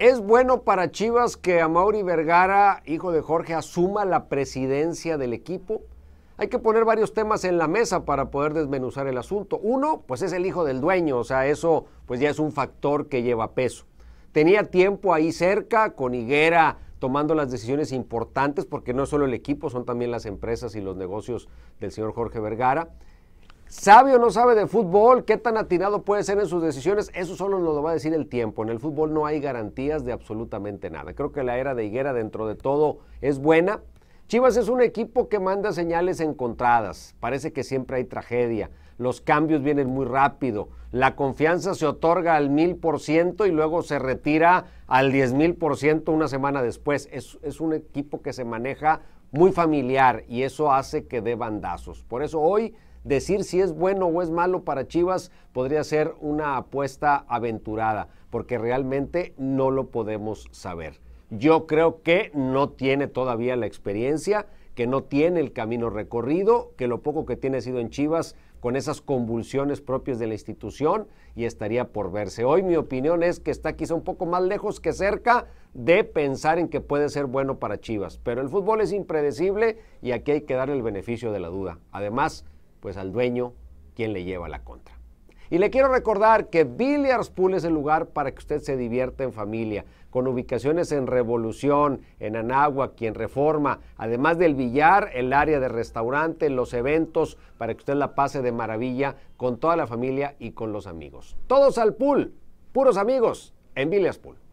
¿Es bueno para Chivas que Amauri Vergara, hijo de Jorge, asuma la presidencia del equipo? Hay que poner varios temas en la mesa para poder desmenuzar el asunto. Uno, pues es el hijo del dueño, o sea, eso pues ya es un factor que lleva peso. Tenía tiempo ahí cerca con Higuera tomando las decisiones importantes, porque no es solo el equipo, son también las empresas y los negocios del señor Jorge Vergara. ¿Sabe o no sabe de fútbol? ¿Qué tan atinado puede ser en sus decisiones? Eso solo nos lo va a decir el tiempo. En el fútbol no hay garantías de absolutamente nada. Creo que la era de Higuera dentro de todo es buena, Chivas es un equipo que manda señales encontradas. Parece que siempre hay tragedia. Los cambios vienen muy rápido. La confianza se otorga al mil por ciento y luego se retira al diez mil por ciento una semana después. Es, es un equipo que se maneja muy familiar y eso hace que dé bandazos. Por eso hoy decir si es bueno o es malo para Chivas podría ser una apuesta aventurada, porque realmente no lo podemos saber yo creo que no tiene todavía la experiencia, que no tiene el camino recorrido, que lo poco que tiene ha sido en Chivas con esas convulsiones propias de la institución y estaría por verse. Hoy mi opinión es que está quizá un poco más lejos que cerca de pensar en que puede ser bueno para Chivas, pero el fútbol es impredecible y aquí hay que darle el beneficio de la duda. Además, pues al dueño, ¿quién le lleva la contra? Y le quiero recordar que Billiards Pool es el lugar para que usted se divierta en familia, con ubicaciones en Revolución, en Anagua, quien Reforma, además del billar, el área de restaurante, los eventos, para que usted la pase de maravilla con toda la familia y con los amigos. Todos al pool, puros amigos, en Billiards Pool.